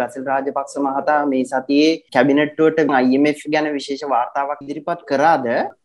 බැසිල් රාජපක්ෂ මහතා මේ සතියේ කැබිනට්ටුවට IMF ගැන විශේෂ වාර්තාවක් ඉදිරිපත් කරාද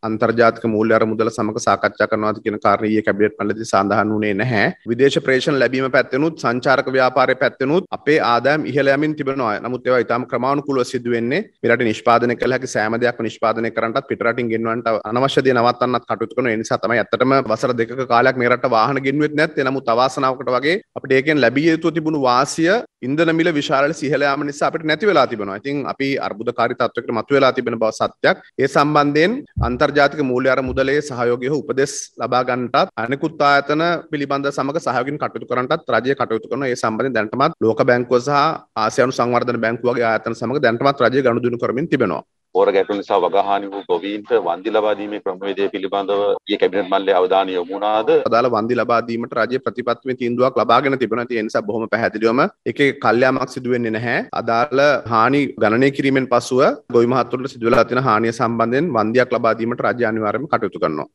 අන්තර්ජාතික මූල්‍ය අරමුදල සමග සාකච්ඡා කරනවාද කියන කාරණේ ඊයේ කැබිනට් මණ්ඩලයේදී සඳහන් වුණේ නැහැ විදේශ ප්‍රේෂණ ලැබීම පැත්තෙනුත් සංචාරක ව්‍යාපාරයේ පැත්තෙනුත් අපේ ආදායම් ඉහළ යමින් තිබෙනවා නමුත් ඒවා ඉතාම ක්‍රමානුකූලව සිදු වෙන්නේ මෙරට නිෂ්පාදනය කළ හැකි සෑම දෙයක්ම නිෂ්පාදනය කරන්නටත් පිටරටින් ගෙන්වන්නට අනවශ්‍ය දේ නවත්තන්නත් කටයුතු කරන ඒ නිසා තමයි ඇත්තටම වසර දෙකක කාලයක් මේ රට වාහන ගෙන්වෙත් නැත්තේ නමුත් අවාසනාවකට වගේ අපිට ඒකෙන් ලැබිය යුතු තිබුණු වාසිය ඉන්ධන මිල විශාල සිහලයාම නිසා අපට නැති වෙලා තිබෙනවා. ඉතින් අපි අර්බුදකාරී තත්වයකට මතු වෙලා තිබෙන බව සත්‍යක්. ඒ සම්බන්ධයෙන් අන්තර්ජාතික මූල්‍ය අර මුදලේ සහයෝගය හෝ උපදෙස් ලබා ගන්නටත් අනෙකුත් ආයතන පිළිබඳ සමග සහයෝගින් කටයුතු කරන්නටත් රජය කටයුතු කරන ඒ සම්බන්ධයෙන් දැනටමත් ලෝක බැංකුව සහ ආසියානු සංවර්ධන බැංකුව වගේ ආයතන සමග දැනටමත් රජය ගනුදෙනු කරමින් තිබෙනවා. හෝර ගැටු නිසා වගහානි වූ ගොවීන්ට වන්දි ලබාදීමේ ක්‍රමවේදය පිළිබඳව ඒ කැබිනට් මණ්ඩලයේ අවධානය යොමු වුණාද? අදාළ වන්දි ලබා දීමට රජය ප්‍රතිපත්තිමේ තීන්දුවක් ලබාගෙන තිබුණා. ඒ නිසා බොහොම පැහැදිලිවම එකේ කල්යාමක් සිදු වෙන්නේ නැහැ. අදාළ හානි ගණනය කිරීමෙන් පසුව ගොවි මහත්තුන්ට සිදු වෙලා තියෙන හානිය සම්බන්ධයෙන් වන්දියක් ලබා දීමට රජය අනිවාර්යයෙන්ම කටයුතු කරනවා.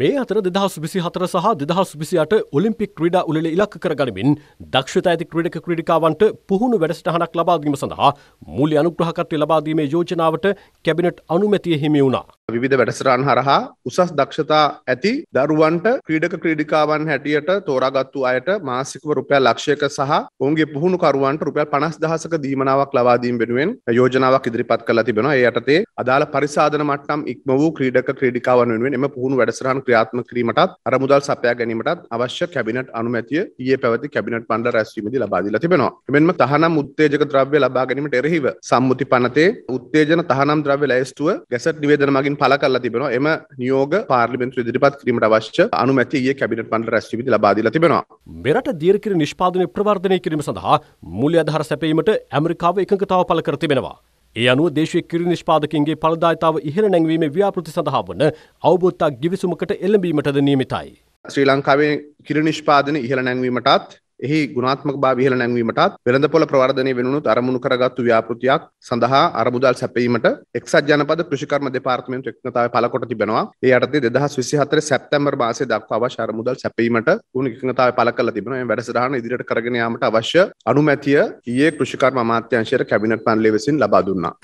මේ අතර දෙදහස් විසි හතර සහ දෙදහස් විසියට ඔලිම්පික් ක්‍රඩා උලෙ ඉලක් කරගනිමින් දක්ෂත ඇති ක්‍රඩක ක්‍රඩිකාවන්ට පුහුණු වැඩසටහනක් ලබාදීම සඳහා මුල්ල අනුග්‍රහකත්වය ලබාදීමේ යෝජනාවට කැබිනට් අනුමැතිය හිමි වුණා. විධ වැඩසටහන් හරහා උසස් දක්ෂතා ඇති දරුවන්ට ක්‍රීඩක ක්‍රීඩිකාවන් හැටියට තෝරාගත්තු අයට මාසිකව රුපය ලක්ෂයක සහ ඔුන්ගේ පුහුණුකරුවන්ට රුපය පනස් දහසක දීමනාවක් ලබාදීම් වෙනුවෙන් යෝජනාවක් ඉදිරිපත් කලා තිබෙන ඒ යටතේ අදාළ පරිසාධන මට්ටම් ඉක්ම වූ ක්‍රීඩක ක්‍රීඩිකාවන් වෙනුවෙන් එම පුහුණු වැඩසර වැඩසටහන් ක්‍රියාත්ම කිරීමටත් අර මුදල් සපයා ගැනීමටත් අවශ්‍ය කැබිනට් අනුමැතිය ඊයේ පැවති කැබිනට් පණ්ඩ රැස්වීමදී ලබා දීලා තිබෙනවා. එමෙන්ම තහනම් උත්තේජක ද්‍රව්‍ය ලබා ගැනීමට එරෙහිව සම්මුති පනතේ උත්තේජන තහනම් ද්‍රව්‍ය ලැයිස්තුව ගැසට් නිවේදන මගින් පළ කරලා තිබෙනවා. එම නියෝග පාර්ලිමේන්තු ඉදිරිපත් කිරීමට අවශ්‍ය අනුමැතිය ඊයේ කැබිනට් පණ්ඩ රැස්වීමදී ලබා දීලා තිබෙනවා. මෙරට දීර්ඝ නිෂ්පාදනය ප්‍රවර්ධනය කිරීම සඳහා මූල්‍ය අධාර සැපයීමට ඇමරිකාව එකඟතාව පළ කර තිබෙනවා. ඒ අනුව දේශීය කිරි නිෂ්පාදකින්ගේ ඵලදායිතාව ඉහළ නැංවීමේ ව්‍යාපෘති සඳහා වන අවබෝධතා ගිවිසුමකට එළඹීමටද නියමිතයි. ශ්‍රී ලංකාවේ කිරි නිෂ්පාදන ඉහළ නැංවීමටත් එහි ගුණාත්මක භාවිහල නැංවීමටත් වෙළඳපොළ ප්‍රවර්ධනය වෙනුත් අරමුණු කරගත්තු ව්‍යාපෘතියක් සඳහා අරමුදල් සැපීමට එක්සත් ජනපද කෘෂිකර්ම දෙපාර්තමෙන්තු එක්නතාව පලකොට තිබෙනවා ඒ අයටතේ දෙදහස් විසිහතර සැප්තැම්බර් මාසේ දක්වා අවශ්‍ය අරමුදල් සැපීමට ගුණ එකතාව පල කළ තිබෙන මේ වැඩසටහන ඉදිරියට කරගෙන යාමට අවශ්‍ය අනුමැතිය ඊයේ කෘෂිකර්ම අමාත්‍යංශයට කැබිනට් පැනලේ විසින් ලබා දුන්නා